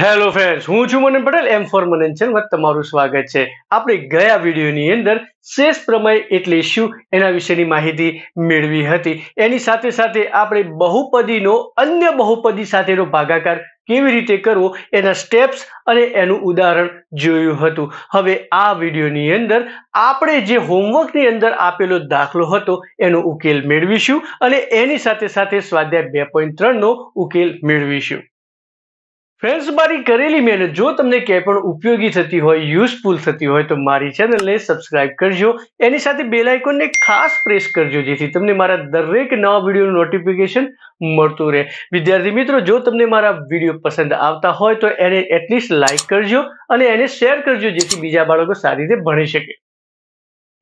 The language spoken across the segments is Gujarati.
હેલો ફ્રેન્ડ્સ હું છું મનન પટેલ એમ ફોર મનન ચેનલમાં તમારું સ્વાગત છે આપણે ગયા વિડીયોની અંદર શેષ પ્રમેય એટલે શું એના વિશેની માહિતી મેળવી હતી એની સાથે સાથે આપણે બહુપદીનો અન્ય બહુપદી સાથેનો ભાગાકાર કેવી રીતે કરવો એના સ્ટેપ્સ અને એનું ઉદાહરણ જોયું હતું હવે આ વિડીયોની અંદર આપણે જે હોમવર્કની અંદર આપેલો દાખલો હતો એનો ઉકેલ મેળવીશું અને એની સાથે સાથે સ્વાધ્યાય બે પોઈન્ટ ત્રણનો ઉકેલ મેળવીશું ફ્રેન્ડ્સ મારી કરેલી મહેનત જો તમને ક્યાંય પણ ઉપયોગી થતી હોય યુઝફુલ થતી હોય તો મારી ચેનલને સબસ્ક્રાઇબ કરજો એની સાથે બેલ આઇકોનને ખાસ પ્રેસ કરજો જેથી તમને મારા દરેક નવા વિડીયોનું નોટિફિકેશન મળતું રહે વિદ્યાર્થી મિત્રો જો તમને મારા વિડીયો પસંદ આવતા હોય તો એને એટલીસ્ટ લાઇક કરજો અને એને શેર કરજો જેથી બીજા બાળકો સારી રીતે ભણી શકે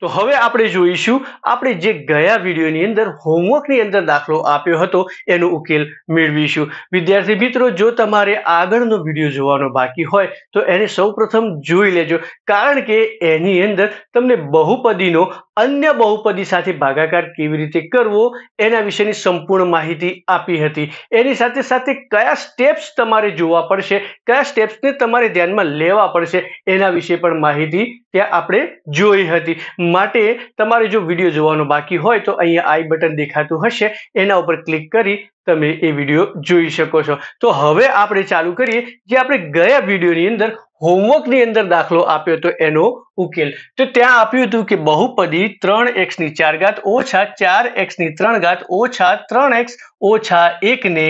તો હવે આપણે જોઈશું આપણે જે ગયા વિડીયોની અંદર હોમવર્કની અંદર દાખલો આપ્યો હતો એનો ઉકેલ મેળવીશું વિદ્યાર્થી મિત્રો જો તમારે આગળનો વિડીયો જોવાનો બાકી હોય તો એને સૌપ્રથમ જોઈ લેજો કારણ કે એની અંદર તમને બહુપદીનો અન્ય બહુપદી સાથે ભાગાકાર કેવી રીતે કરવો એના વિશેની સંપૂર્ણ માહિતી આપી હતી એની સાથે સાથે કયા સ્ટેપ્સ તમારે જોવા પડશે કયા સ્ટેપ્સને તમારે ધ્યાનમાં લેવા પડશે એના વિશે પણ માહિતી ત્યાં આપણે જોઈ હતી માટે તમારે જો વિડીયો જોવાનો બાકી હોય તો અહીંયા આઈ બટન દેખાતું હશે એના ઉપર ક્લિક કરી તમે એ વિડીયો જોઈ શકો છો તો હવે આપણે ચાલુ કરીએ જે આપણે ગયા વિડીયોની અંદર હોમવર્કની અંદર દાખલો આપ્યો હતો એનો ઉકેલ તો ત્યાં આપ્યું હતું કે બહુપદી ત્રણ એક્સની ચાર ઘાત ઓછા ચાર એક્સની ત્રણ ઘાત ઓછા ત્રણ એક્સ ઓછા એકને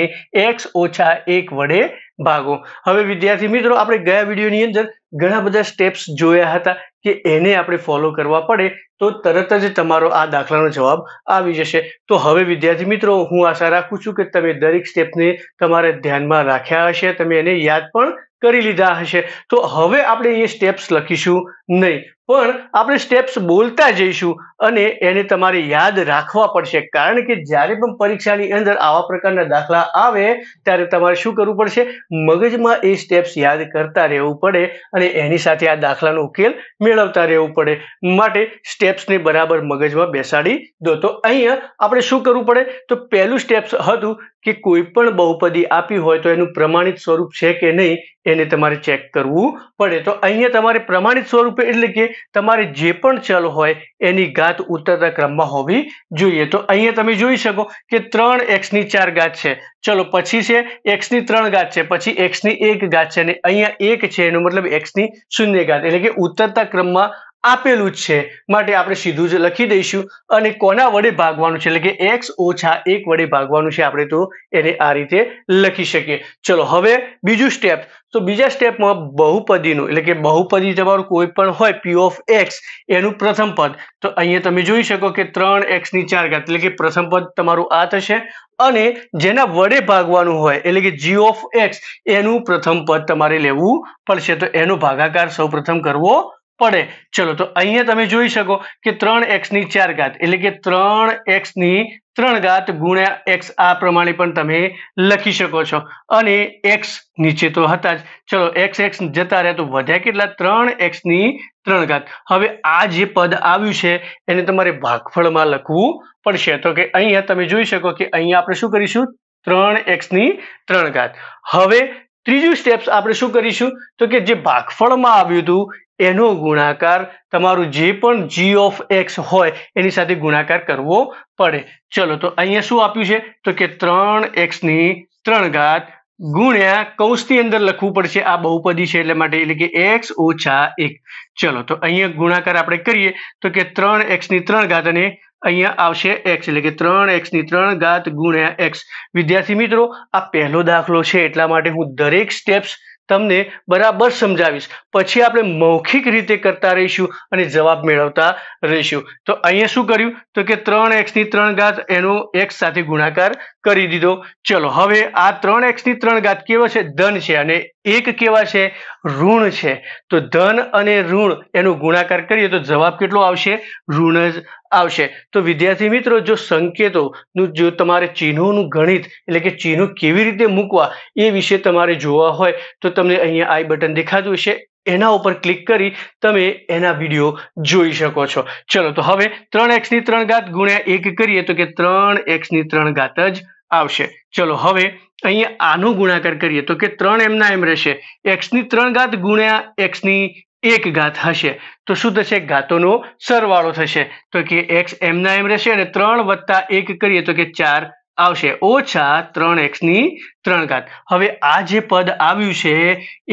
એક્સ ઓછા એક વડે ભાગો હવે વિદ્યાર્થી મિત્રો આપણે ગયા વિડીયોની અંદર ઘણા બધા સ્ટેપ્સ જોયા હતા કે એને આપણે ફોલો કરવા પડે તો તરત જ તમારો આ દાખલાનો જવાબ આવી જશે તો હવે વિદ્યાર્થી મિત્રો હું આશા રાખું છું કે તમે દરેક સ્ટેપને તમારે ધ્યાનમાં રાખ્યા હશે તમે એને યાદ પણ કરી લીધા હશે તો હવે આપણે એ સ્ટેપ્સ લખીશું નહીં પણ આપણે સ્ટેપ્સ બોલતા જઈશું અને એને તમારે યાદ રાખવા પડશે કારણ કે જ્યારે પણ પરીક્ષાની અંદર આવા પ્રકારના દાખલા આવે ત્યારે તમારે શું કરવું પડશે મગજમાં એ સ્ટેપ્સ યાદ કરતા રહેવું પડે અને એની સાથે આ દાખલાનો ઉકેલ મેળવતા રહેવું પડે માટે સ્ટેપ સ્ટેપ્સને બરાબર મગજમાં બેસાડી દો તો અહીંયા આપણે શું કરવું પડે તો પહેલું સ્ટેપ્સ હતું કે કોઈ પણ બહુપદી આપી હોય તો એનું પ્રમાણિત સ્વરૂપ છે કે નહીં એને તમારે ચેક કરવું પડે તો અહીંયા તમારે પ્રમાણિત સ્વરૂપે એટલે કે તમારે જે પણ ચલ હોય એની ઘાત ઉતરતા ક્રમમાં હોવી જોઈએ તો અહીંયા તમે જોઈ શકો કે ત્રણ એક્સની ચાર ઘાત છે ચલો પછી છે એક્સની ત્રણ ઘાત છે પછી એક્સની એક ઘાત છે અને અહીંયા એક છે એનો મતલબ એક્સની શૂન્ય ઘાત એટલે કે ઉતરતા ક્રમમાં આપેલું જ છે માટે આપણે સીધું જ લખી દઈશું અને કોના વડે ભાગવાનું છે એટલે કે એક્સ ઓછા એક વડે ભાગવાનું છે આપણે તો એને આ રીતે લખી શકીએ ચલો હવે બીજું સ્ટેપ તો બીજા સ્ટેપમાં બહુપદીનું એટલે કે બહુપદી તમારું કોઈ પણ હોય પી ઓફ એક્સ એનું પ્રથમ પદ તો અહીંયા તમે જોઈ શકો કે ત્રણ એક્સની ચાર ઘાત એટલે કે પ્રથમ પદ તમારું આ થશે અને જેના વડે ભાગવાનું હોય એટલે કે જી ઓફ એક્સ એનું પ્રથમ પદ તમારે લેવું પડશે તો એનો ભાગાકાર સૌ કરવો પડે ચલો તો અહીંયા તમે જોઈ શકો કે ત્રણ એક્સની ચાર ઘાત એટલે કે ત્રણ એક્સની ત્રણ ઘાત ગુણ્યા એક્સ આ પ્રમાણે પણ તમે લખી શકો છો અને એક્સ નીચે તો હતા જ ચલો એક્સ એક્સ જતા રહ્યા તો વધ્યા કેટલા ત્રણ એક્સની ત્રણ ઘાત હવે આ જે પદ આવ્યું છે એને તમારે ભાગફળમાં લખવું પડશે તો કે અહીંયા તમે જોઈ શકો કે અહીંયા આપણે શું કરીશું ત્રણ એક્સની ત્રણ ઘાત હવે ત્રીજું સ્ટેપ્સ આપણે શું કરીશું તો કે જે ભાગફળમાં આવ્યું હતું એનો ગુણાકાર તમારું જે પણ જી ઓફ એક્સ હોય એની સાથે ગુણાકાર કરવો પડે ચલો તો અહીંયા શું આપ્યું છે તો કે ત્રણ એક્સની ત્રણ ઘાત ગુણ્યા કૌશની અંદર લખવું પડશે આ બહુપદી છે એટલે માટે એટલે કે એક્સ ઓછા એક ચલો તો અહીંયા ગુણાકાર આપણે કરીએ તો કે ત્રણ એક્સની ત્રણ ઘાત અને અહીંયા આવશે એક્સ એટલે કે ત્રણ એક્સની ત્રણ ઘાત ગુણ્યા એક્સ વિદ્યાર્થી મિત્રો આ પહેલો દાખલો છે એટલા માટે હું દરેક સ્ટેપ્સ તમને બરાબર સમજાવીશ પછી આપણે મૌખિક રીતે કરતા રહીશું અને જવાબ મેળવતા રહીશું તો અહીંયા શું કર્યું તો કે ત્રણ એક્સ ની ત્રણ ઘાત એનો એક્સ સાથે ગુણાકાર કરી દીધો ચલો હવે આ ત્રણ એક્સ ત્રણ ઘાત કેવા છે ધન છે અને એક કેવા છે ઋણ છે તો ધન અને ઋણ એનો ગુણાકાર કરીએ તો જવાબ કેટલો આવશે ઋણ જ આવશે તો વિદ્યાર્થી મિત્રો જો સંકેતોનું જો તમારે ચિહ્નોનું ગણિત એટલે કે ચિહ્નો કેવી રીતે મૂકવા એ વિશે તમારે જોવા હોય તો તમને અહીંયા આઈ બટન દેખાતું હશે એના ઉપર ક્લિક કરી તમે એના વિડીયો જોઈ શકો છો ચલો તો હવે ત્રણ એક્સની ત્રણ ઘાત ગુણ્યા એક કરીએ તો કે ત્રણ એક્સની ત્રણ ઘાત જ આવશે ચલો હવે અહીંયા આનો ગુણાકાર કરીએ તો કે ત્રણ એમના એમ રહેશે એક્સની ત્રણ ઘાત ગુણ્યા એક્સની એક ઘાત હશે તો શું થશે ઘાતોનો સરવાળો થશે તો કે એક્સ એમના એમ રહેશે અને ત્રણ વત્તા એક કરીએ તો કે ચાર આવશે ઓછા ત્રણ એક્સની ત્રણ ઘાત હવે આ જે પદ આવ્યું છે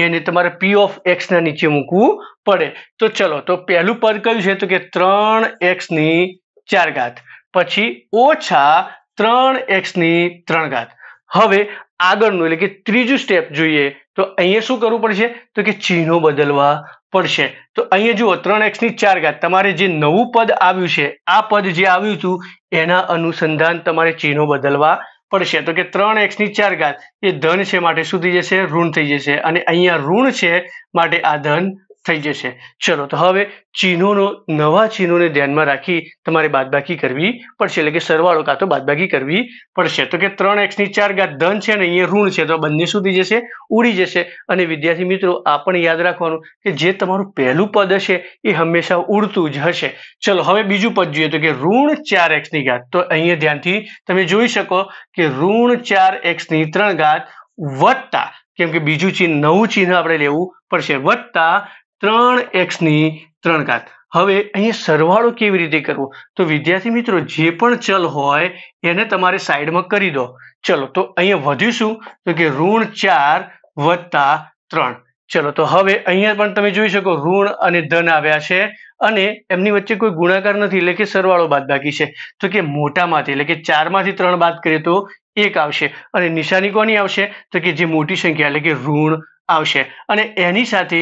એને તમારે પી ઓફ એક્સના નીચે મૂકવું પડે તો ચલો તો પહેલું પદ કયું છે તો કે ત્રણ એક્સની ચાર ઘાત પછી ઓછા ત્રણ એક્સની ત્રણ ઘાત હવે આગળનું એટલે કે ત્રીજું સ્ટેપ જોઈએ તો અહીંયા શું કરવું પડશે તો કે ચિહ્નો બદલવા પડશે તો અહીંયા જુઓ ત્રણ એક્સની ચાર ઘાત તમારે જે નવું પદ આવ્યું છે આ પદ જે આવ્યું હતું એના અનુસંધાન તમારે ચિહ્નો બદલવા પડશે તો કે ત્રણ એક્સની ચાર ઘાત એ ધન છે માટે શું થઈ જશે ઋણ થઈ જશે અને અહીંયા ઋણ છે માટે આ ધન થઈ જશે ચલો તો હવે ચિહ્નોનો નવા ચિહ્નોને ધ્યાનમાં રાખી તમારે બાદબાકી કરવી પડશે એટલે કે સરવાળો કાં તો બાદબાકી કરવી પડશે તો કે ત્રણ એક્સની ચાર ગાત ધન છે અને અહીંયા ઋણ છે તો બંને સુધી જશે ઉડી જશે અને વિદ્યાર્થી મિત્રો આ પણ યાદ રાખવાનું કે જે તમારું પહેલું પદ હશે એ હંમેશા ઉડતું જ હશે ચલો હવે બીજું પદ જોઈએ તો કે ઋણ ચાર એક્સની ઘાત તો અહીંયા ધ્યાનથી તમે જોઈ શકો કે ઋણ ચાર એક્સની ત્રણ ઘાત વત્તા કેમ કે બીજું ચિહ્ન નવું ચિહ્ન આપણે લેવું પડશે વત્તા ત્રણ એક્સની ત્રણ ઘાત હવે અહીંયા સરવાળો કેવી રીતે કરવો તો વિદ્યાર્થી મિત્રો જે પણ ચલ હોય એને તમારે સાઈડમાં કરી દો ચલો તો અહીંયા વધીશું તો કે ઋણ ચાર વત્તા ત્રણ ચલો તો હવે અહીંયા પણ તમે જોઈ શકો ઋણ અને ધન આવ્યા છે અને એમની વચ્ચે કોઈ ગુણાકાર નથી એટલે કે સરવાળો બાદ બાકી છે તો કે મોટામાંથી એટલે કે ચારમાંથી ત્રણ બાદ કરીએ તો એક આવશે અને નિશાની કોની આવશે તો કે જે મોટી સંખ્યા એટલે કે ઋણ આવશે અને એની સાથે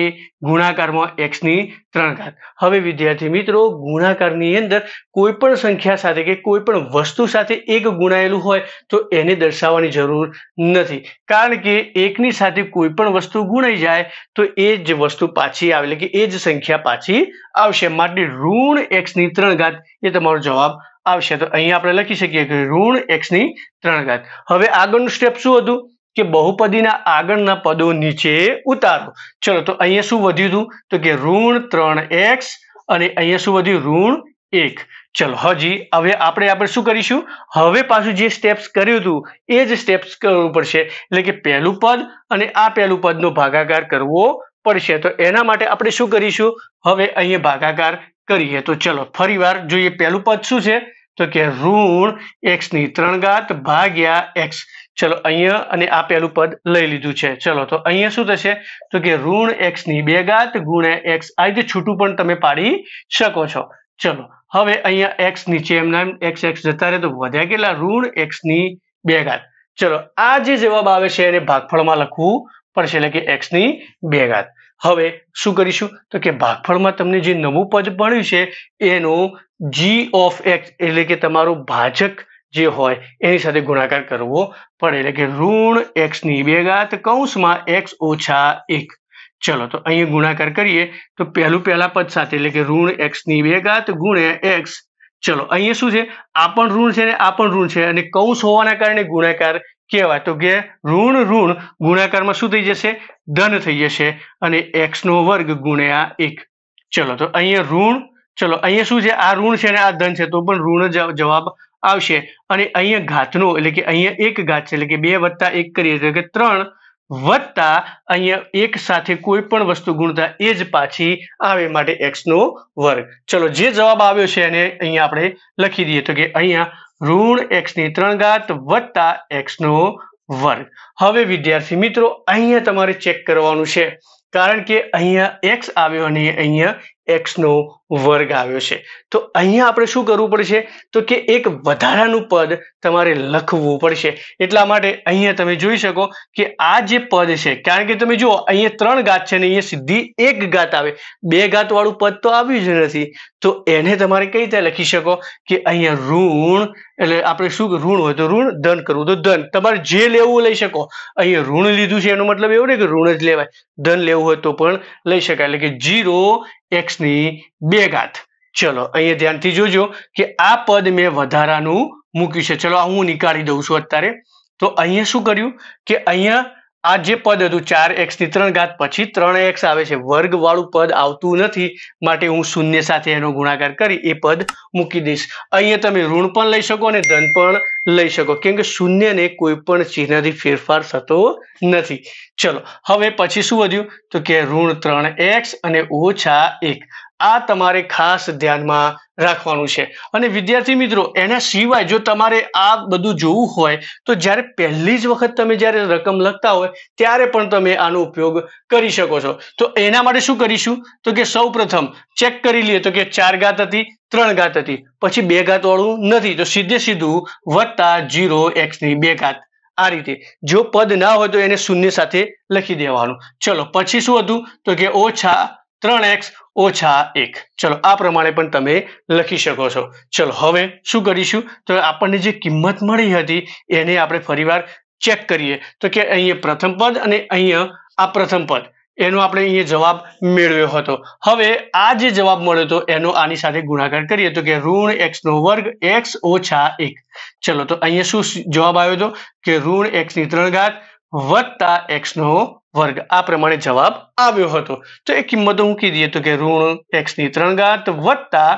ગુણાકારમાં એક્સની ત્રણ ઘાત હવે વિદ્યાર્થી મિત્રો ગુણાકારની અંદર કોઈ પણ સંખ્યા સાથે કે કોઈ પણ વસ્તુ સાથે એક ગુણાયેલું હોય તો એને દર્શાવવાની જરૂર નથી કારણ કે એકની સાથે કોઈ પણ વસ્તુ ગુણાઈ જાય તો એ જ વસ્તુ પાછી આવે એટલે કે એ જ સંખ્યા પાછી આવશે માટે ઋણ એક્સની ત્રણ ઘાત એ તમારો જવાબ આવશે તો અહીંયા આપણે લખી શકીએ કે ઋણ એક્સની ત્રણ ઘાત હવે આગળનું સ્ટેપ શું હતું કે બહુપદીના આગળના પદો નીચે ઉતારો ચલો તો અહીંયા શું વધ્યું હતું તો કે ઋણ ત્રણ એક્સ અને અહીંયા શું વધ્યું ઋણ એક ચલો હજી હવે આપણે આપણે શું કરીશું હવે પાછું જે સ્ટેપ્સ કર્યું હતું એ જ સ્ટેપ્સ કરવું પડશે એટલે કે પહેલું પદ અને આ પહેલું પદનો ભાગાકાર કરવો પડશે તો એના માટે આપણે શું કરીશું હવે અહીંયા ભાગાકાર કરીએ તો ચલો વાર જોઈએ પહેલું પદ શું છે તો કે ઋણ એક્સની ત્રણ ઘાત ભાગ્યા એક્સ ચલો અહીંયા અને આ પહેલું પદ લઈ લીધું છે ચલો તો અહીંયા શું થશે તો કે ઋણ એક્સ ની બે ઘાત ગુણ્યા એક્સ આ રીતે છૂટું પણ તમે પાડી શકો છો ચલો હવે અહીંયા એક્સ નીચે એમના એક્સ એક્સ જતા રહે તો વધ્યા કેટલા ઋણ એક્સ ની બે ઘાત ચલો આ જે જવાબ આવે છે એને ભાગફળમાં લખવું પડશે એટલે કે એક્સ ની બે ઘાત હવે શું કરીશું તો કે ભાગફળમાં તમને જે નવું પદ મળ્યું છે એનું જી ઓફ એક્સ એટલે કે તમારું ભાજક જે હોય એની સાથે ગુણાકાર કરવો પડે એટલે કે ઋણ એક્સની બે ઘાત કૌંસમાં એક્સ ઓછા એક ચલો તો અહીંયા ગુણાકાર કરીએ તો પહેલું પહેલા પદ સાથે એટલે કે ઋણ એક્સની બે ઘાત ગુણ્યા એક્સ ચલો અહીંયા શું છે આ પણ ઋણ છે ને આ પણ ઋણ છે અને કૌંસ હોવાના કારણે ગુણાકાર કહેવાય તો કે ઋણ ઋણ ગુણાકારમાં શું થઈ જશે ધન થઈ જશે અને એક્સનો વર્ગ ગુણ્યા એક ચલો તો અહીંયા ઋણ ચલો અહીંયા શું છે આ ઋણ છે ને આ ધન છે તો પણ ઋણ જવાબ આવશે અને અહીંયા ઘાતનો એટલે કે અહીંયા એક ઘાત છે એટલે કે બે વત્તા એક કરીએ એટલે કે ત્રણ વત્તા અહીંયા એક સાથે કોઈ પણ વસ્તુ ગુણતા એ જ પાછી આવે માટે એક્સનો વર્ગ ચલો જે જવાબ આવ્યો છે એને અહીંયા આપણે લખી દઈએ તો કે અહીંયા ઋણ એક્સની ત્રણ ઘાત વત્તા એક્સનો વર્ગ હવે વિદ્યાર્થી મિત્રો અહીંયા તમારે ચેક કરવાનું છે કારણ કે અહીંયા એક્સ આવ્યો અને અહીંયા એક્સ નો વર્ગ આવ્યો છે તો અહીંયા આપણે શું કરવું પડશે તો કે એક વધારાનું પદ તમારે લખવું પડશે એટલા માટે અહીંયા તમે જોઈ શકો કે આ જે પદ છે કારણ કે તમે જુઓ અહીંયા ત્રણ ઘાત છે અને અહીંયા સીધી એક ઘાત આવે બે ઘાતવાળું પદ તો આવ્યું જ નથી તો એને તમારે કઈ રીતે લખી શકો કે અહીંયા ઋણ એટલે આપણે શું ઋણ હોય તો ઋણ ધન કરવું તો ધન તમારે જે લેવું લઈ શકો અહીંયા ઋણ લીધું છે એનો મતલબ એવો નહીં કે ઋણ જ લેવાય ધન લેવું હોય તો પણ લઈ શકાય એટલે કે જીરો એક્સની બે ઘાત ચલો અહીંયા ધ્યાનથી જોજો કે આ પદ મેં વધારાનું મૂક્યું છે ચલો હું નીકાળી દઉં છું અત્યારે તો અહીંયા શું કર્યું કે અહીંયા આ જે પદ હતું ચાર એક્સ થી ત્રણ ઘાત પછી ત્રણ એક્સ આવે છે વર્ગ વાળું પદ આવતું નથી માટે હું શૂન્ય સાથે એનો ગુણાકાર કરી એ પદ મૂકી દઈશ અહીંયા તમે ઋણ પણ લઈ શકો અને ધન પણ લઈ શકો કેમ કે શૂન્યને કોઈ પણ ચિહ્નથી ફેરફાર થતો નથી ચલો હવે પછી શું વધ્યું તો કે ઋણ ત્રણ એક્સ અને ઓછા એક આ તમારે ખાસ ધ્યાનમાં રાખવાનું છે અને વિદ્યાર્થી મિત્રો એના સિવાય જો તમારે આ બધું જોવું હોય તો જ્યારે પહેલી જ વખત તમે જ્યારે રકમ લખતા હોય ત્યારે પણ તમે આનો ઉપયોગ કરી શકો છો તો એના માટે શું કરીશું તો કે સૌ ચેક કરી લઈએ તો કે ચાર ઘાત હતી ત્રણ ઘાત હતી પછી બે ઘાતવાળું નથી તો સીધે સીધું વત્તા જીરો એક્સની બે ઘાત આ રીતે જો પદ ના હોય તો એને શૂન્ય સાથે લખી દેવાનું ચલો પછી શું હતું તો કે ઓછા ત્રણ એક્સ ઓછા એક ચલો આ પ્રમાણે પણ તમે લખી શકો છો ચલો હવે શું કરીશું તો આપણને જે કિંમત મળી હતી એને આપણે ફરીવાર ચેક કરીએ તો કે અહીંયા પ્રથમ પદ અને અહીંયા આ પ્રથમ પદ એનો આપણે અહીંયા જવાબ મેળવ્યો હતો હવે આ જે જવાબ મળ્યો હતો એનો આની સાથે ગુણાકાર કરીએ તો કે ઋણ એક્સનો વર્ગ એક્સ ઓછા એક ચલો તો અહીંયા શું જવાબ આવ્યો હતો કે ઋણ એક્સની ત્રણ ઘાત વત્તા એક્સનો વર્ગ આ પ્રમાણે જવાબ આવ્યો હતો તો એ કિંમતો મૂકી દઈએ તો કે ઋણ એક્સની ત્રણ ઘાત વત્તા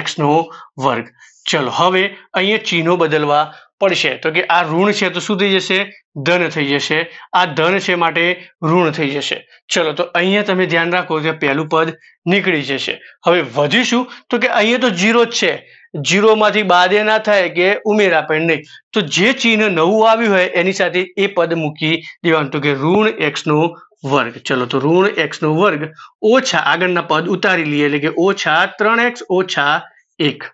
એક્સનો વર્ગ ચલો હવે અહીંયા ચિહ્નો બદલવા પડશે તો કે આ ઋણ છે તો શું થઈ જશે ધન થઈ જશે આ ધન છે માટે ઋણ થઈ જશે ચલો તો અહીંયા તમે ધ્યાન રાખો કે પહેલું પદ નીકળી જશે હવે વધીશું તો કે અહીંયા તો જીરો જ છે જીરોમાંથી બાદ એના થાય કે ઉમેર આપણે નહીં તો જે ચિહ્ન નવું આવ્યું હોય એની સાથે એ પદ મૂકી દેવાનું તો કે ઋણ એક્સ એક્સનો વર્ગ ચલો તો ઋણ એક્સ એક્સનો વર્ગ ઓછા આગળના પદ ઉતારી લઈએ એટલે કે ઓછા ત્રણ એક્સ ઓછા એક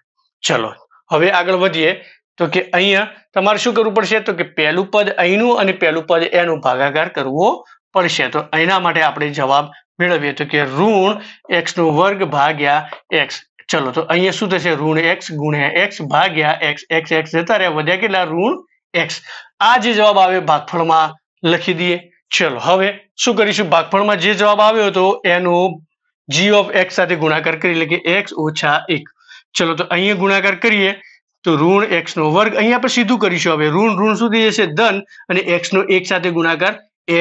ચલો હવે આગળ વધીએ તો કે અહીંયા તમારે શું કરવું પડશે તો કે પહેલું પદ અહીંનું અને પહેલું પદ એનું ભાગાકાર કરવો પડશે તો એના માટે આપણે જવાબ મેળવીએ તો કે ઋણ એક્સ નો વર્ગ ભાગ્યા એક્સ ચલો તો અહીંયા શું થશે ઋણ એક્સ ગુણ્યા એક્સ ભાગ્યા એક્સ એક્સ એક્સ જતા રહ્યા વધ્યા કેટલા ઋણ એક્સ આ જે જવાબ આવે ભાગફળમાં લખી દઈએ ચલો હવે શું કરીશું ભાગફળમાં જે જવાબ આવ્યો હતો એનો જી ઓફ એક્સ સાથે ગુણાકાર કરી એટલે કે એક્સ ઓછા એક ચલો તો અહીંયા ગુણાકાર કરીએ તો ઋણ એક્સ નો વર્ગ અહીંયા આપણે સીધું કરીશું હવે ઋણ ઋણ શું થઈ જશે ધન અને એક્સ નો એક સાથે ગુણાકાર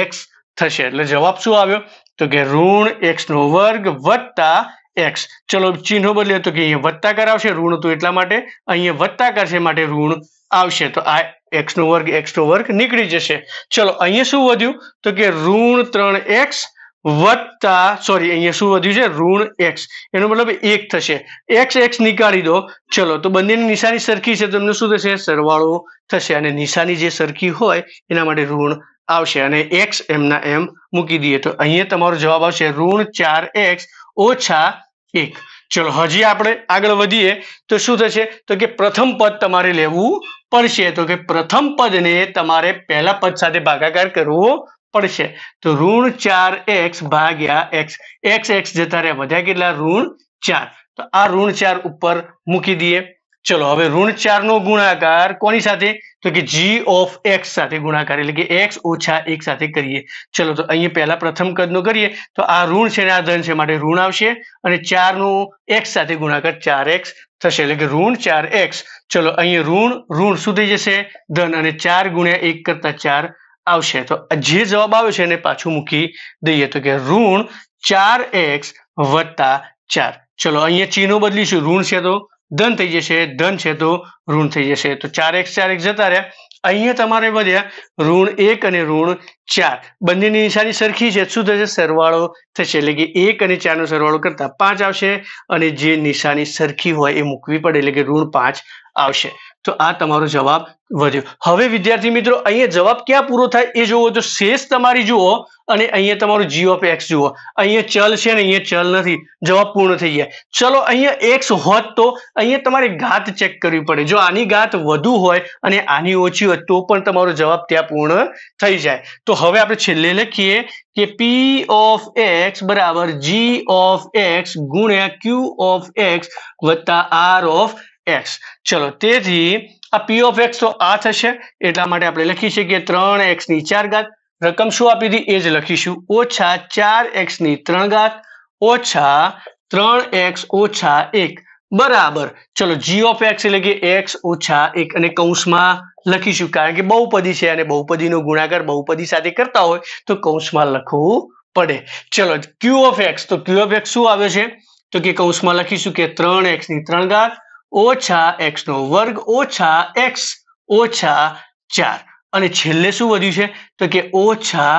એક્સ થશે એટલે જવાબ શું આવ્યો તો કે ઋણ એક્સ નો વર્ગ વધતા એક્સ ચલો ચિહ્નો બદલીએ તો કે અહીંયા વત્તાકાર આવશે ઋણ તો એટલા માટે અહીંયા વત્તાકાર કરશે માટે ઋણ આવશે તો આ એક્સ નો વર્ગ એક્સ નો વર્ગ નીકળી જશે ચલો અહીંયા શું વધ્યું તો કે ઋણ ત્રણ એક્સ વત્તા સોરી અહીંયા શું વધ્યું છે ઋણ એક્સ એનો મતલબ એક થશે એક્સ એક્સ નીકાળી દો ચલો તો બંનેની નિશાની સરખી છે તમને શું થશે સરવાળો થશે અને નિશાની જે સરખી હોય એના માટે ઋણ આવશે અને એક્સ એમના એમ મૂકી દઈએ તો અહીંયા તમારો જવાબ આવશે ઋણ ચાર એક્સ ઓછા એક ચલો હજી આપણે આગળ વધીએ તો શું થશે તો કે પ્રથમ પદ તમારે લેવું પડશે તો કે પ્રથમ પદને તમારે પહેલા પદ સાથે ભાગાકાર કરવો પડશે તો ઋણ ચાર એક્સ ભાગ્યા એક્સ એક્સ એક્સ જતા રહ્યા વધ્યા કેટલા ઋણ ચાર તો આ ઋણ ચાર ઉપર મૂકી દઈએ ચલો હવે ઋણ ચાર નો ગુણાકાર કોની સાથે તો કે જી ઓફ એક્સ સાથે ગુણાકાર એટલે કે એક્સ ઓછા એક સાથે કરીએ ચલો તો અહીંયા પહેલા પ્રથમ કદનો કરીએ તો આ ઋણ છે ને આ ધન છે માટે ઋણ આવશે અને ચારનું એક્સ સાથે ગુણાકાર ચાર એક્સ થશે એટલે કે ઋણ ચાર એક્સ ચલો અહીંયા ઋણ ઋણ શું થઈ જશે ધન અને ચાર ગુણ્યા એક કરતા ચાર આવશે તો જે જવાબ આવ્યો છે એને પાછું મૂકી દઈએ તો કે ઋણ ચાર એક્સ વત્તા ચાર ચલો અહીંયા ચિહ્નો બદલીશું ઋણ છે તો ધન થઈ જશે ધન છે તો ઋણ થઈ જશે તો ચાર એક્સ ચાર એક્સ જતા રહ્યા અહીંયા તમારે વધ્યા ઋણ એક અને ઋણ ચાર બંનેની નિશાની સરખી છે શું થશે સરવાળો થશે એટલે કે એક અને ચારનો સરવાળો કરતા પાંચ આવશે અને જે નિશાની સરખી હોય એ મૂકવી પડે એટલે કે ઋણ પાંચ આવશે તો આ તમારો જવાબ વધ્યો હવે વિદ્યાર્થી મિત્રો અહીંયા જવાબ ક્યાં પૂરો થાય એ જુઓ તો શેષ તમારી જુઓ અને અહીંયા તમારું જી ઓફ એક્સ જુઓ અહીંયા ચલ છે ને અહીંયા ચલ નથી જવાબ પૂર્ણ થઈ જાય ચલો અહીંયા એક્સ હોત તો અહીંયા તમારે ઘાત ચેક કરવી પડે જો આની ઘાત વધુ હોય અને આની ઓછી હોય તો પણ તમારો જવાબ ત્યાં પૂર્ણ થઈ જાય તો હવે આપણે છેલ્લે લખીએ કે પી ઓફ એક્સ બરાબર જી ઓફ એક્સ ગુણ્યા ક્યુ ઓફ એક્સ વત્તા આર ઓફ એક્સ ચલો તેથી આ પી ઓફ એક્સ તો આ થશે એટલા માટે આપણે લખી શકીએ ત્રણ એક્સની ચાર ઘાત રકમ શું આપી હતી એ જ લખીશું ઓછા ચાર એક્સની ત્રણ ઘાત ઓછા ત્રણ એક્સ ઓછા એક બરાબર ચલો જી ઓફ એક્સ એટલે કે એક્સ ઓછા એક અને કૌંસમાં લખીશું કારણ કે બહુપદી છે અને બહુપદીનો ગુણાકાર બહુપદી સાથે કરતા હોય તો કૌંસમાં લખવું પડે ચલો ક્યુ ઓફ એક્સ તો ક્યુ ઓફ એક્સ શું આવે છે તો કે કૌંસમાં લખીશું કે ત્રણ એક્સની ત્રણ ઘાત ઓછા એક્સનો વર્ગ ઓછા એક્સ ઓછા ચાર અને છેલ્લે શું વધ્યું છે તો કે ઓછા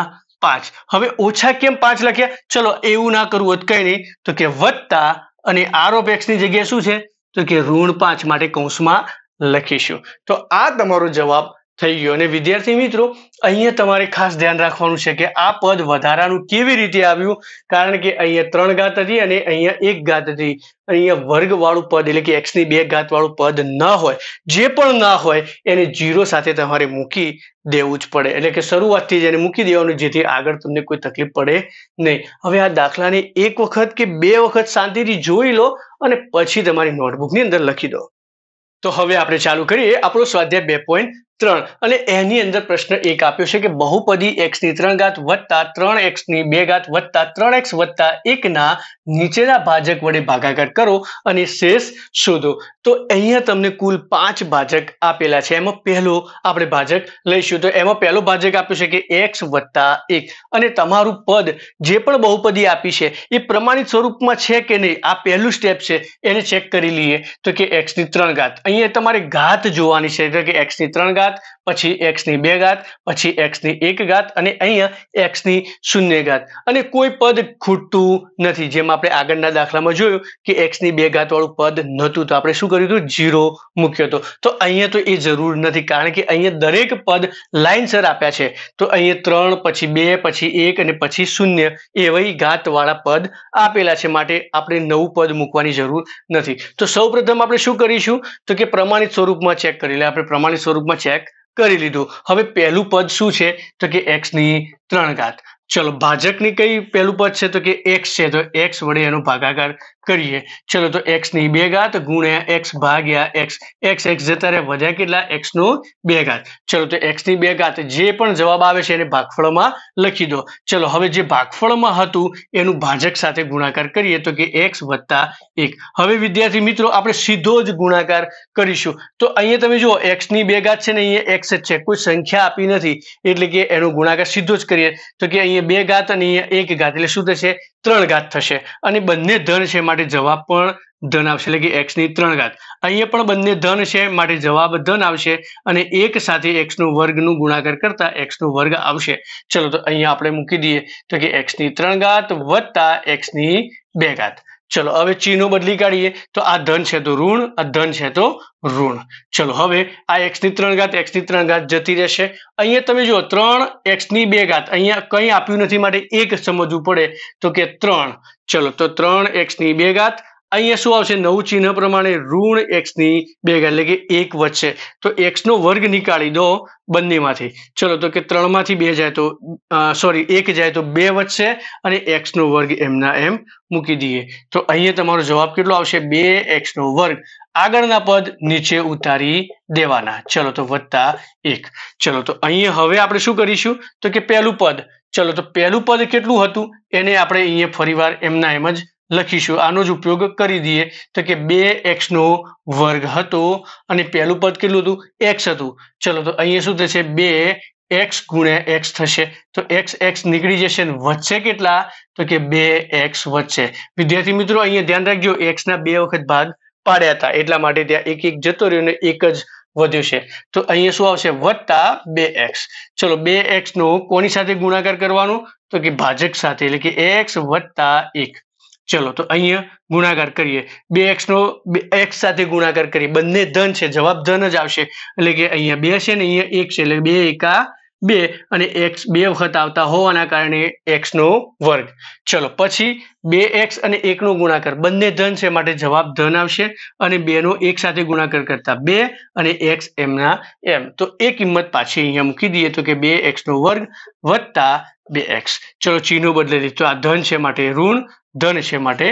પાંચ હવે ઓછા કેમ પાંચ લખ્યા ચલો એવું ના કરવું હોત કંઈ નહીં તો કે વત્તા અને આર ઓફ એક્સની જગ્યાએ શું છે તો કે ઋણ પાંચ માટે કૌંસમાં લખીશું તો આ તમારો જવાબ થઈ ગયું અને વિદ્યાર્થી મિત્રો અહીંયા તમારે ખાસ ધ્યાન રાખવાનું છે કે આ પદ વધારાનું કેવી રીતે આવ્યું કારણ કે અહીંયા ત્રણ ઘાત હતી અને અહીંયા એક ઘાત હતી અહીંયા વર્ગવાળું પદ એટલે કે એક્સની બે ઘાતવાળું પદ ન હોય જે પણ ના હોય એને જીરો સાથે તમારે મૂકી દેવું જ પડે એટલે કે શરૂઆતથી જ એને મૂકી દેવાનું જેથી આગળ તમને કોઈ તકલીફ પડે નહીં હવે આ દાખલાને એક વખત કે બે વખત શાંતિથી જોઈ લો અને પછી તમારી નોટબુકની અંદર લખી દો તો હવે આપણે ચાલુ કરીએ આપણો સ્વાધ્યાય બે પોઈન્ટ ત્રણ અને એની અંદર પ્રશ્ન એક આપ્યો છે કે બહુપદી એક્સની ત્રણ ઘાત વત્તા ત્રણ એક્સની બે ઘાત વત્તા ત્રણ એક્સ વત્તા એકના નીચેના ભાજક વડે ભાગાકાર કરો અને શેષ શોધો તો અહીંયા તમને કુલ પાંચ ભાજક આપેલા છે એમાં પહેલો આપણે ભાજક લઈશું તો એમાં પહેલો ભાજક આપ્યો છે કે એક્સ વત્તા એક અને તમારું પદ જે પણ બહુપદી આપી છે એ પ્રમાણિત સ્વરૂપમાં છે કે નહીં આ પહેલું સ્ટેપ છે એને ચેક કરી લઈએ તો કે એક્સની ત્રણ ઘાત અહીંયા તમારે ઘાત જોવાની છે એટલે કે એક્સની ત્રણ ઘાત ઘાત પછી ની બે ઘાત પછી ની એક ઘાત અને અહીંયા એક્સની શૂન્ય ઘાત અને કોઈ પદ ખૂટતું નથી જેમ આપણે આગળના દાખલામાં જોયું કે ની બે વાળું પદ નહોતું તો આપણે શું કર્યું હતું જીરો મૂક્યો હતો તો અહીંયા તો એ જરૂર નથી કારણ કે અહીંયા દરેક પદ લાઇનસર આપ્યા છે તો અહીંયા ત્રણ પછી બે પછી એક અને પછી શૂન્ય એવાય ઘાતવાળા પદ આપેલા છે માટે આપણે નવું પદ મૂકવાની જરૂર નથી તો સૌપ્રથમ આપણે શું કરીશું તો કે પ્રમાણિત સ્વરૂપમાં ચેક કરી લે આપણે પ્રમાણિત સ્વરૂપમાં ચેક કરી લીધું હવે પહેલું પદ શું છે તો કે એક્સ ની ત્રણ ઘાત ચલો ભાજકની કઈ પહેલું પદ છે તો કે એક્સ છે તો એક્સ વડે એનો ભાગાકાર કરીએ ચલો તો એક્સ ની બે ઘાત ગુણ્યા એક્સ ભાગ્યા એક્સ એક્સ એક્સ જતા રહે વધ્યા કેટલા એક્સ નો બે ઘાત ચલો તો એક્સ ની બે ઘાત જે પણ જવાબ આવે છે એને ભાગફળમાં લખી દો ચલો હવે જે ભાગફળમાં હતું એનું ભાજક સાથે ગુણાકાર કરીએ તો કે એક્સ વત્તા એક હવે વિદ્યાર્થી મિત્રો આપણે સીધો જ ગુણાકાર કરીશું તો અહીંયા તમે જુઓ એક્સ ની બે ઘાત છે ને અહીંયા એક્સ જ છે કોઈ સંખ્યા આપી નથી એટલે કે એનો ગુણાકાર સીધો જ કરીએ તો કે અહીંયા બે ઘાત અને અહીંયા એક ઘાત એટલે શું થશે ત્રણ ઘાત થશે અને બંને ધન છે માટે જવાબ પણ ધન આવશે એટલે કે એક્સની ત્રણ ઘાત અહીંયા પણ બંને ધન છે માટે જવાબ ધન આવશે અને એક સાથે એક્સ એક્સનો વર્ગનું ગુણાકાર કરતા એક્સ એક્સનો વર્ગ આવશે ચલો તો અહીંયા આપણે મૂકી દઈએ તો કે એક્સની ત્રણ ઘાત વત્તા એક્સની બે ઘાત ચલો હવે ચિહ્નો બદલી કાઢીએ તો આ ધન છે તો ઋણ આ ધન છે તો ઋણ ચલો હવે આ એક્સ ની ત્રણ ઘાત એક્સ ની ત્રણ ઘાત જતી રહેશે અહીંયા તમે જુઓ ત્રણ એક્સ ની બે ઘાત અહીંયા કંઈ આપ્યું નથી માટે એક સમજવું પડે તો કે ત્રણ ચલો તો ત્રણ એક્સ ની બે ઘાત અહીંયા શું આવશે નવું ચિહ્ન પ્રમાણે ઋણ એક્સની બે એટલે કે એક વચ્ચે તો એક્સનો વર્ગ નીકાળી દો બંનેમાંથી ચલો તો કે ત્રણમાંથી બે જાય તો સોરી એક જાય તો બે વચ્ચે અને એક્સનો વર્ગ એમના એમ મૂકી દઈએ તો અહીંયા તમારો જવાબ કેટલો આવશે બે એક્સનો વર્ગ આગળના પદ નીચે ઉતારી દેવાના ચલો તો વધતા એક ચલો તો અહીંયા હવે આપણે શું કરીશું તો કે પહેલું પદ ચલો તો પહેલું પદ કેટલું હતું એને આપણે અહીંયા ફરીવાર એમના એમ જ લખીશું આનો જ ઉપયોગ કરી દઈએ તો કે બે એક્સ એક્સનો વર્ગ હતો અને પહેલું પદ કેટલું હતું એક્સ હતું ચલો તો અહીંયા શું થશે બે એક્સ ગુણ્યા એક્સ થશે તો એક્સ એક્સ નીકળી જશે વધશે કેટલા તો કે બે એક્સ વધશે વિદ્યાર્થી મિત્રો અહીંયા ધ્યાન રાખજો એક્સના બે વખત ભાગ પાડ્યા હતા એટલા માટે ત્યાં એક એક જતો રહ્યો ને એક જ વધ્યો છે તો અહીંયા શું આવશે વત્તા બે એક્સ ચલો બે એક્સનો કોની સાથે ગુણાકાર કરવાનો તો કે ભાજક સાથે એટલે કે એક્સ વત્તા એક ચલો તો અહીંયા ગુણાકાર કરીએ બે એક્સનો એક્સ સાથે ગુણાકાર કરીએ બંને ધન છે જવાબ ધન જ આવશે એટલે કે અહીંયા બે છે ને અહીંયા એક છે એટલે બે એકા બે અને એક્સ બે વખત આવતા હોવાના કારણે એક્સનો વર્ગ ચલો પછી બે એક્સ અને એકનો ગુણાકાર બંને ધન છે માટે જવાબ ધન આવશે અને બેનો એક સાથે ગુણાકાર કરતા બે અને એક્સ એમના એમ તો એ કિંમત પાછી અહીંયા મૂકી દઈએ તો કે બે એક્સનો વર્ગ વધતા બે એક્સ ચલો ચિહ્નો બદલે તો આ ધન છે માટે ઋણ ધન છે માટે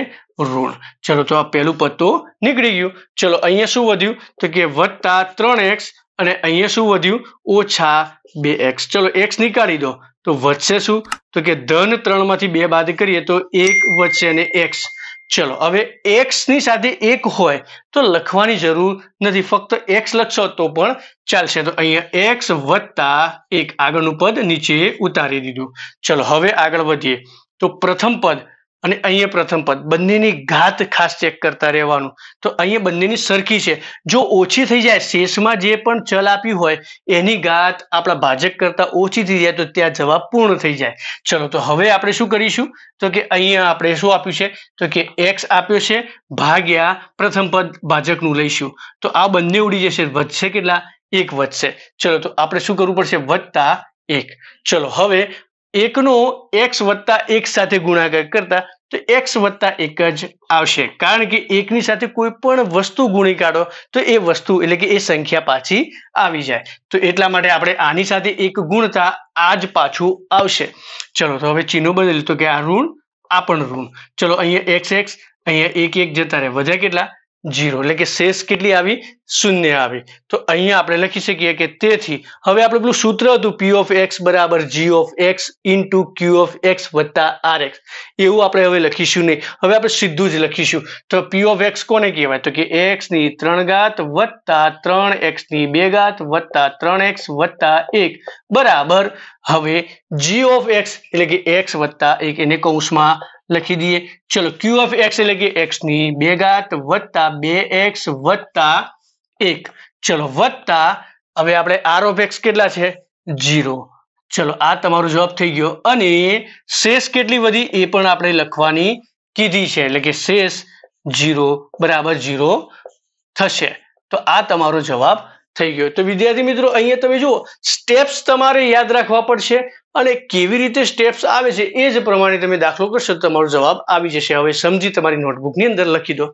ઋણ ચલો તો આ પહેલું પદ તો નીકળી ગયું ચલો અહીંયા શું વધ્યું તો કે વત્તા ત્રણ એક્સ અને અહીંયા શું વધ્યું ઓછા બે એક્સ ચલો એક્સ નીકાળી દો તો વધશે શું તો કે ધન ત્રણમાંથી બે બાદ કરીએ તો એક વધશે અને એક્સ ચલો હવે એક્સની સાથે એક હોય તો લખવાની જરૂર નથી ફક્ત એક્સ લખશો તો પણ ચાલશે તો અહીંયા એક્સ વત્તા એક આગળનું પદ નીચે ઉતારી દીધું ચલો હવે આગળ વધીએ તો પ્રથમ પદ અને અહીંયા પ્રથમ પદ બંનેની ઘાત ખાસ ચેક કરતા રહેવાનું તો અહીંયા બંનેની સરખી છે જો ઓછી થઈ જાય શેષમાં જે પણ ચલ આપ્યું હોય એની ઘાત આપણા ભાજક કરતા ઓછી થઈ જાય તો ત્યાં જવાબ પૂર્ણ થઈ જાય ચલો તો હવે આપણે શું કરીશું તો કે અહીંયા આપણે શું આપ્યું છે તો કે એક્સ આપ્યો છે ભાગ્યા પ્રથમ પદ ભાજકનું લઈશું તો આ બંને ઉડી જશે વધશે કેટલા એક વધશે ચલો તો આપણે શું કરવું પડશે વધતા એક ચલો હવે એકનો એક્સ વત્તા એક સાથે ગુણાકાર કરતા તો એક્સ વત્તા એક જ આવશે કારણ કે એકની સાથે કોઈ પણ વસ્તુ ગુણી કાઢો તો એ વસ્તુ એટલે કે એ સંખ્યા પાછી આવી જાય તો એટલા માટે આપણે આની સાથે એક ગુણતા આ જ પાછું આવશે ચલો તો હવે ચિહ્નો બદલી તો કે આ ઋણ આ પણ ઋણ ચલો અહીંયા એક્સ એક્સ અહીંયા એક એક જતા રહે વધ્યા કેટલા જીરો એટલે કે શેષ કેટલી આવી શૂન્ય આવી તો અહીંયા આપણે લખી શકીએ કે તેથી હવે આપણે પેલું સૂત્ર હતું પી ઓફ એક્સ બરાબર G of X into Q of X વત્તા આર એક્સ એવું આપણે હવે લખીશું નહીં હવે આપણે સીધું જ લખીશું તો પી ઓફ એક્સ કોને કહેવાય તો કે એક્સની ત્રણ ઘાત વત્તા ત્રણ એક્સની બે ઘાત વત્તા ત્રણ એક્સ વત્તા એક બરાબર હવે જી ઓફ એક્સ એટલે કે એક્સ વત્તા એક એને કૌંસમાં લખી દઈએ ચલો ક્યુ ઓફ એક્સ એટલે કે એક્સ ની બે ઘાત વત્તા બે એક્સ વત્તા એક ચલો વત્તા હવે આપણે આર ઓફ એક્સ કેટલા છે જીરો ચલો આ તમારો જવાબ થઈ ગયો અને શેષ કેટલી વધી એ પણ આપણે લખવાની કીધી છે એટલે કે શેષ જીરો બરાબર જીરો થશે તો આ તમારો જવાબ થઈ ગયો તો વિદ્યાર્થી મિત્રો અહીંયા તમે જુઓ સ્ટેપ્સ તમારે યાદ રાખવા પડશે અને કેવી રીતે સ્ટેપ્સ આવે છે એ જ પ્રમાણે તમે દાખલો કરશો તમારો જવાબ આવી જશે હવે સમજી તમારી નોટબુકની અંદર લખી દો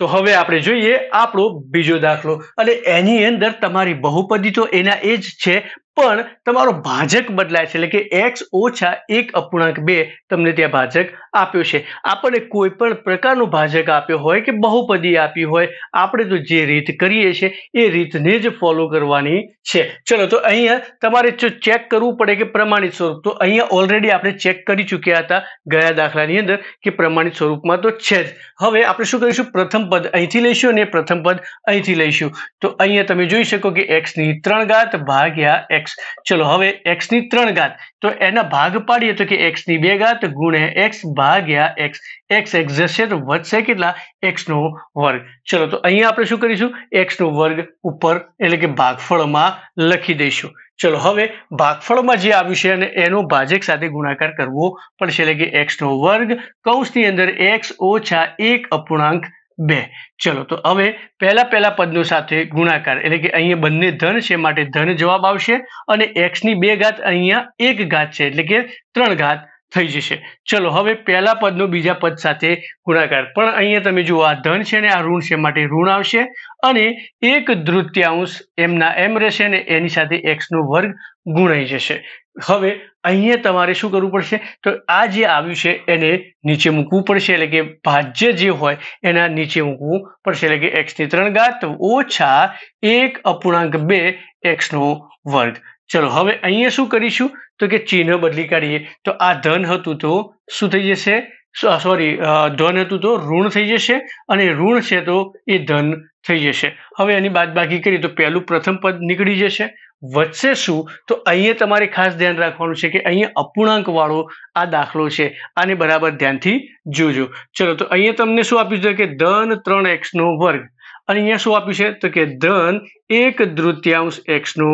તો હવે આપણે જોઈએ આપણો બીજો દાખલો અને એની અંદર તમારી બહુપદી તો એના એ જ છે પણ તમારો ભાજક બદલાય છે એટલે કે એક્સ ઓછા એક અપૂર્ણાંક બે તમને ત્યાં ભાજક આપ્યો છે આપણે કોઈ પણ પ્રકારનું ભાજક આપ્યો હોય કે બહુપદી આપી હોય આપણે તો જે રીત કરીએ છીએ એ રીતને જ ફોલો કરવાની છે ચલો તો અહીંયા તમારે જો ચેક કરવું પડે કે પ્રમાણિત સ્વરૂપ તો અહીંયા ઓલરેડી આપણે ચેક કરી ચૂક્યા હતા ગયા દાખલાની અંદર કે પ્રમાણિત સ્વરૂપમાં તો છે જ હવે આપણે શું કરીશું પ્રથમ પદ અહીંથી લઈશું અને પ્રથમ પદ અહીંથી લઈશું તો અહીંયા તમે જોઈ શકો કે એક્સની ત્રણ ઘાત ભાગ્યા એક્સ એક્સ ચલો હવે એક્સની ત્રણ ઘાત તો એના ભાગ પાડીએ તો કે એક્સની બે ઘાત ગુણ્યા એક્સ ભાગ્યા એક્સ એક્સ એક્સ જશે તો વધશે કેટલા એક્સનો વર્ગ ચલો તો અહીંયા આપણે શું કરીશું એક્સ નો વર્ગ ઉપર એટલે કે ભાગફળમાં લખી દઈશું ચલો હવે ભાગફળમાં જે આવ્યું છે અને એનો ભાજક સાથે ગુણાકાર કરવો પડશે એટલે કે એક્સ નો વર્ગ કૌંસની અંદર એક્સ ઓછા એક અપૂર્ણાંક બે ચલો તો હવે પહેલા પહેલા પદનો સાથે ગુણાકાર એટલે કે અહીંયા બંને ધન છે માટે ધન જવાબ આવશે અને એક્સની બે ઘાત અહીંયા એક ઘાત છે એટલે કે ત્રણ ઘાત થઈ જશે ચલો હવે પહેલા પદનો બીજા પદ સાથે ગુણાકાર પણ અહીંયા તમે જુઓ આ ધન છે ને આ ઋણ છે માટે ઋણ આવશે અને એક દૃત્યાંશ એમના એમ રહેશે ને એની સાથે એક્સનો વર્ગ ગુણાઈ જશે હવે અહીંયા તમારે શું કરવું પડશે તો આ જે આવ્યું છે એને નીચે મૂકવું પડશે એટલે કે ભાજ્ય જે હોય એના નીચે મૂકવું પડશે એટલે કે એક્સની ત્રણ ઘાત ઓછા એક અપૂર્ણાંક બે એક્સનો વર્ગ ચલો હવે અહીંયા શું કરીશું તો કે ચિહ્ન બદલી કાઢીએ તો આ ધન હતું તો શું થઈ જશે સોરી ધન હતું તો ઋણ થઈ જશે અને ઋણ છે તો એ ધન થઈ જશે હવે એની બાદબાકી કરીએ તો પહેલું પ્રથમ પદ નીકળી જશે વધશે શું તો અહીંયા તમારે ખાસ ધ્યાન રાખવાનું છે કે અહીંયા અપૂર્ણાંકવાળો આ દાખલો છે આને બરાબર ધ્યાનથી જોજો ચલો તો અહીંયા તમને શું આપ્યું છે કે ધન ત્રણ એક્સનો વર્ગ અને અહીંયા શું આપ્યું છે તો કે ધન એક તૃતીયાંશ એક્સનો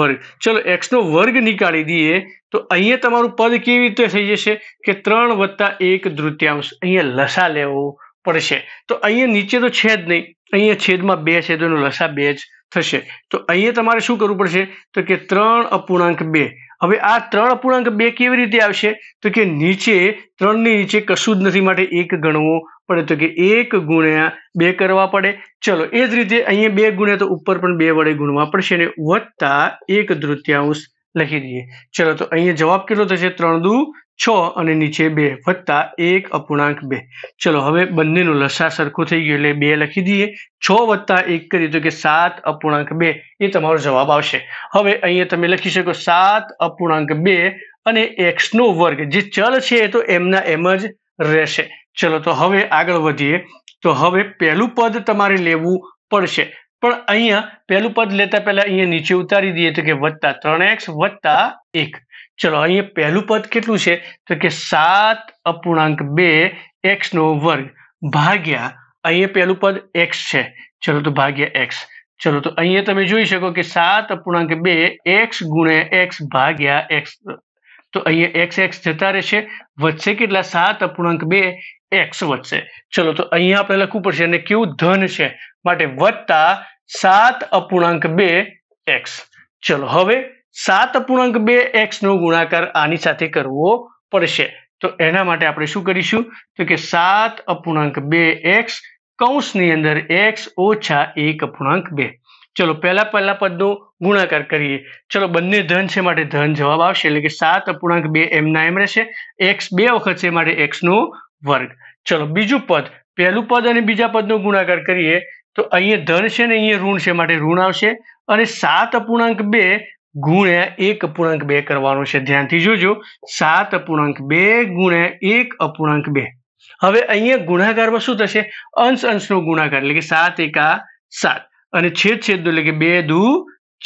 વર્ગ ચલો એક્સનો વર્ગ નીકાળી દઈએ તો અહીંયા તમારું પદ કેવી રીતે થઈ જશે કે ત્રણ વત્તા એક તૃતીયાંશ અહીંયા લસા લેવો પડશે તો અહીંયા નીચે તો છે જ નહીં અહીંયા છેદમાં બે છેદોનો લસા બે જ થશે તો અહીંયા તમારે શું કરવું પડશે તો કે ત્રણ અપૂર્ણાંક બે હવે આ ત્રણ અપૂર્ણાંક બે કેવી રીતે આવશે તો કે નીચે ત્રણની નીચે કશું જ નથી માટે એક ગણવો પડે તો કે એક ગુણ્યા બે કરવા પડે ચલો એ જ રીતે અહીંયા બે ગુણ્યા તો ઉપર પણ બે વડે ગુણવા પડશે અને વત્તા એક તૃતીયાંશ લખી દઈએ ચલો તો અહીંયા જવાબ કેટલો થશે ત્રણ દુ છ અને નીચે બે વત્તા એક અપૂર્ણાંક બે ચલો હવે બંનેનું લસા સરખું થઈ ગયો એટલે બે લખી દઈએ છ વત્તા એક કરીએ તો કે સાત અપૂર્ણાંક બે એ તમારો જવાબ આવશે હવે અહીંયા તમે લખી શકો સાત અપૂર્ણાંક બે અને એક્સનો વર્ગ જે ચલ છે એ તો એમના એમ જ રહેશે ચલો તો હવે આગળ વધીએ તો હવે પહેલું પદ તમારે લેવું પડશે પણ અહીંયા પહેલું પદ લેતા પહેલા અહીંયા નીચે ઉતારી દઈએ તો કે વત્તા ત્રણ એક્સ વત્તા એક ચલાઈએ પહેલું પદ કેટલું છે તો કે 7 અપૂર્ણાંક 2 x નો વર્ગ ભાગ્યા આ એ પહેલું પદ x છે ચલો તો ભાગ્યા x ચલો તો અહીંયા તમે જોઈ શકો કે 7 અપૂર્ણાંક 2 x * x ભાગ્યા x તો અહીંયા x x কেটে રહેશે વધશે કેટલા 7 અપૂર્ણાંક 2 x વધશે ચલો તો અહીંયા આપણે લખવું પડશે અને q ધન છે માટે + 7 અપૂર્ણાંક 2 x ચલો હવે સાત અપૂર્ણાંક બે એક્સનો ગુણાકાર આની સાથે કરવો પડશે તો એના માટે આપણે શું કરીશું તો કે સાત અપૂર્ણાંક બે એક્સ કૌંસની અંદર એક્સ ઓછા એક અપૂર્ણાંક બે ચલો પહેલા પહેલા પદનો ગુણાકાર કરીએ ચલો બંને ધન છે માટે ધન જવાબ આવશે એટલે કે સાત અપૂર્ણાંક બે એમના એમ રહેશે એક્સ બે વખત છે માટે એક્સનો વર્ગ ચલો બીજું પદ પહેલું પદ અને બીજા પદનો ગુણાકાર કરીએ તો અહીંયા ધન છે ને અહીંયા ઋણ છે માટે ઋણ આવશે અને સાત અપૂર્ણાંક બે ગુણ્યા એક અપૂર્ણાંક બે કરવાનો છે ધ્યાનથી જોજો સાત અપૂર્ણાંક બે ગુણ્યા એક અપૂર્ણાંક બે હવે અહીંયા ગુણાકારમાં શું થશે અંશ અંશનો ગુણાકાર એટલે કે સાત એકા સાત અને છેદ છેદ એટલે કે બે દુ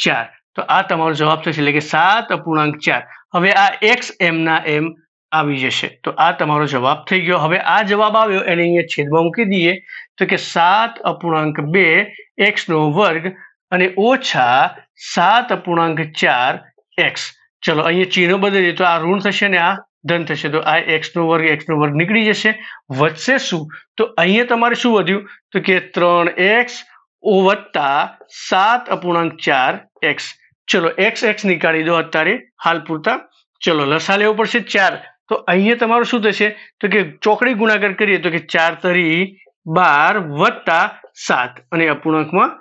ચાર તો આ તમારો જવાબ થશે એટલે કે સાત અપૂર્ણાંક ચાર હવે આ એક્સ એમના એમ આવી જશે તો આ તમારો જવાબ થઈ ગયો હવે આ જવાબ આવ્યો એને અહીંયા છેદમાં મૂકી દઈએ તો કે સાત અપૂર્ણાંક બે એક્સનો વર્ગ અને ઓછા સાત અપૂર્ણાંક ચાર એક્સ ચલો અહીંયા ચિહ્નો બદલીએ તો આ ઋણ થશે ને આ ધન થશે તો આ એક્સનો વર્ગ એક્સનો વર્ગ નીકળી જશે વધશે શું તો અહીંયા તમારે શું વધ્યું તો કે ત્રણ એક્સ વત્તા સાત અપૂર્ણાંક ચાર એક્સ ચલો એક્સ એક્સ નીકાળી દો અત્યારે હાલ પૂરતા ચલો લસા લેવો પડશે ચાર તો અહીંયા તમારું શું થશે તો કે ચોકડી ગુણાકાર કરીએ તો કે ચાર તરી બાર વત્તા સાત અને અપૂર્ણાંકમાં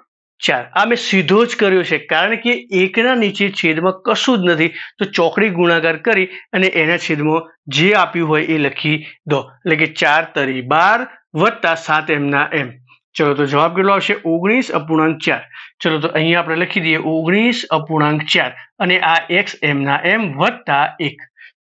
ચાર આ મેં સીધો જ કર્યો છે કારણ કે એકના નીચે છેદમાં કશું જ નથી તો ચોકડી ગુણાકાર કરી અને એના છેદમાં જે આપ્યું હોય એ લખી દો એટલે કે ચાર તરી બાર વત્તા સાત એમના એમ ચલો તો જવાબ કેટલો આવશે ઓગણીસ અપૂર્ણાંક ચાર ચલો તો અહીંયા આપણે લખી દઈએ ઓગણીસ અપૂર્ણાંક ચાર અને આ એક્સ એમના એમ વત્તા એક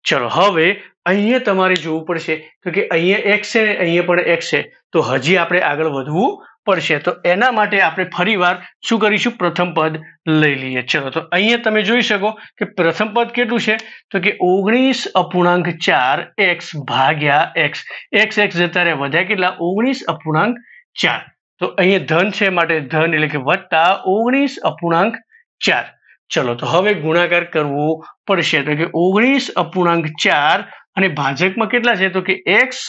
ચલો હવે અહીંયા તમારે જોવું પડશે તો કે અહીંયા એક્સ છે અહીંયા પણ એક્સ છે તો હજી આપણે આગળ વધવું પડશે તો એના માટે આપણે ફરીવાર શું કરીશું પ્રથમ પદ લઈ લઈએ ચલો તો અહીંયા તમે જોઈ શકો કે પ્રથમ પદ કેટલું છે તો કે ઓગણીસ અપૂર્ણાંક ચાર એક્સ ભાગ્યા એક્સ એક્સ એક્સ જતા રહ્યા વધ્યા કેટલા ઓગણીસ અપૂર્ણાંક ચાર તો અહીંયા ધન છે માટે ધન એટલે કે વત્તા ઓગણીસ અપૂર્ણાંક ચાર ચલો તો હવે ગુણાકાર કરવો પડશે તો કે ઓગણીસ અપૂર્ણાંક ચાર અને ભાજકમાં કેટલા છે તો કે એક્સ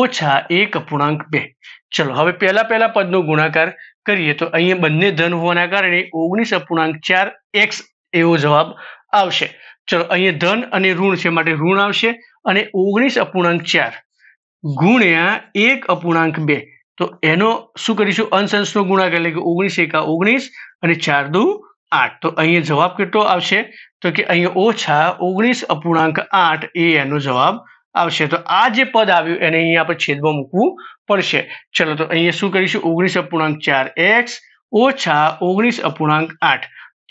ઓછા એક અપૂર્ણાંક બે ચલો હવે પહેલા પહેલા પદનો ગુણાકાર કરીએ તો અહીંયા બંને ધન હોવાના કારણે ઓગણીસ અપૂર્ણાંક ચાર એક્સ એવો જવાબ આવશે ચલો અહીંયા ધન અને ઋણ છે માટે ઋણ આવશે અને ઓગણીસ અપૂર્ણાંક ચાર ગુણ્યા એક અપૂર્ણાંક બે તો એનો શું કરીશું અંશંશનો ગુણાકાર એટલે કે ઓગણીસ એકા ઓગણીસ અને ચાર દુ આઠ તો અહીંયા જવાબ કેટલો આવશે તો કે અહીંયા ઓછા ઓગણીસ અપૂર્ણાંક આઠ એ એનો જવાબ આવશે તો આ જે પદ આવ્યું એને અહીંયા આપણે છેદમાં મૂકવું પડશે ચલો તો અહીંયા શું કરીશું ઓગણીસ અપૂર્ણાંક ચાર એક્સ ઓછા ઓગણીસ અપૂર્ણાંક આઠ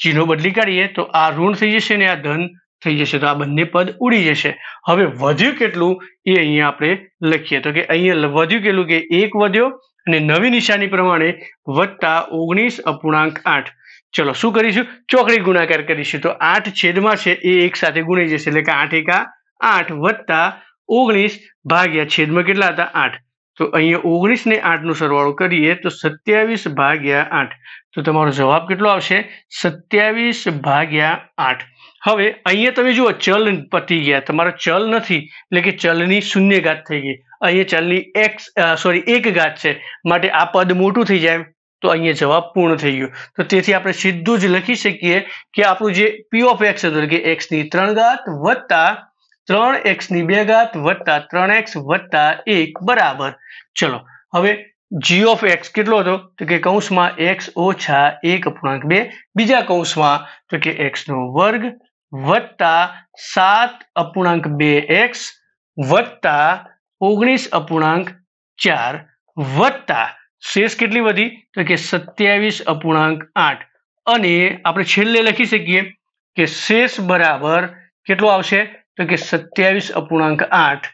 ચિહ્નો બદલી કાઢીએ તો આ ઋણ થઈ જશે ને આ ધન થઈ જશે તો આ બંને પદ ઉડી જશે હવે વધ્યું કેટલું એ અહીંયા આપણે લખીએ તો કે અહીંયા વધ્યું કેટલું કે એક વધ્યો અને નવી નિશાની પ્રમાણે વત્તા ઓગણીસ અપૂર્ણાંક આઠ ચલો શું કરીશું ચોકડી ગુણાકાર કરીશું તો આઠ છેદમાં છે એ એક સાથે ગુણાઈ જશે એટલે કે આઠ એકા આઠ વત્તા ઓગણીસ ભાગ્યા છેદમાં કેટલા હતા આઠ તો અહીંયા ઓગણીસ ને આઠનો સરવાળો કરીએ તો સત્યાવીસ ભાગ્યા આઠ તો તમારો જવાબ કેટલો આવશે સત્યાવીસ ભાગ્યા આઠ હવે અહીંયા તમે જુઓ ચલ પતી ગયા તમારો ચલ નથી એટલે કે ચલની શૂન્ય ઘાત થઈ ગઈ અહીંયા ચલની એક્સ સોરી એક ઘાત છે માટે આ પદ મોટું થઈ જાય તો અહીંયા જવાબ પૂર્ણ થઈ ગયો તો તેથી આપણે સીધું જ લખી શકીએ કે આપણું જે પી ઓફ એક્સ હતું એટલે કે એક્સની ત્રણ ઘાત વત્તા ત્રણ એક્સ ની બે ઘાત વત્તા ત્રણ એક્સ વત્તા એક બરાબર ચલો હવે જી ઓફ એક્સ કેટલો હતો તો કે કૌંસમાં એક્સ ઓછા એક અપૂર્ણાંક બે બીજા કૌંસમાં તો કે એક્સનો વર્ગ વત્તા સાત અપૂર્ણાંક બે એક્સ વત્તા ઓગણીસ અપૂર્ણાંક ચાર વત્તા શેષ કેટલી વધી તો કે સત્યાવીસ અપૂર્ણાંક આઠ અને આપણે છેલ્લે લખી શકીએ કે શેષ બરાબર કેટલો આવશે તો કે સત્યાવીસ અપૂર્ણાંક આઠ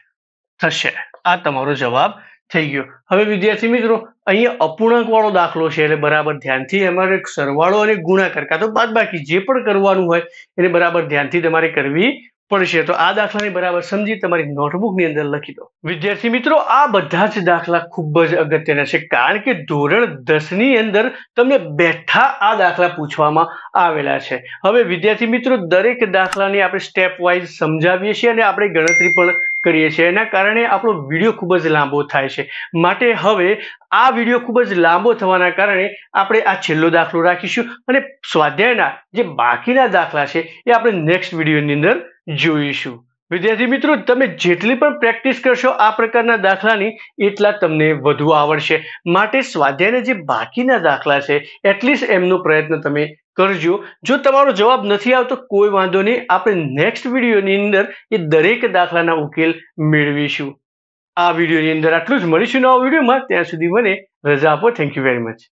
થશે આ તમારો જવાબ થઈ ગયો હવે વિદ્યાર્થી મિત્રો અહીંયા અપૂર્ણાંક વાળો દાખલો છે એટલે બરાબર ધ્યાનથી અમારે સરવાળો અને ગુણાકાર કાં તો બાદ બાકી જે પણ કરવાનું હોય એને બરાબર ધ્યાનથી તમારે કરવી પણ છે તો આ દાખલાની બરાબર સમજી તમારી નોટબુકની અંદર લખી દો વિદ્યાર્થી મિત્રો આ બધા જ દાખલા ખૂબ જ અગત્યના છે કારણ કે ધોરણ દસની અંદર તમને બેઠા આ દાખલા પૂછવામાં આવેલા છે હવે વિદ્યાર્થી મિત્રો દરેક દાખલાને આપણે સ્ટેપ વાઇઝ સમજાવીએ છીએ અને આપણે ગણતરી પણ કરીએ છીએ એના કારણે આપણો વિડીયો ખૂબ જ લાંબો થાય છે માટે હવે આ વિડીયો ખૂબ જ લાંબો થવાના કારણે આપણે આ છેલ્લો દાખલો રાખીશું અને સ્વાધ્યાયના જે બાકીના દાખલા છે એ આપણે નેક્સ્ટ વિડીયોની અંદર જોઈશું વિદ્યાર્થી મિત્રો તમે જેટલી પણ પ્રેક્ટિસ કરશો આ પ્રકારના દાખલાની એટલા તમને વધુ આવડશે માટે સ્વાધ્યાયના જે બાકીના દાખલા છે એટલીસ્ટ એમનો પ્રયત્ન તમે કરજો જો તમારો જવાબ નથી આવતો કોઈ વાંધો નહીં આપણે નેક્સ્ટ વિડીયોની અંદર એ દરેક દાખલાના ઉકેલ મેળવીશું આ વિડીયોની અંદર આટલું જ મળીશું નવા વિડીયોમાં ત્યાં સુધી મને રજા આપો થેન્ક યુ વેરી મચ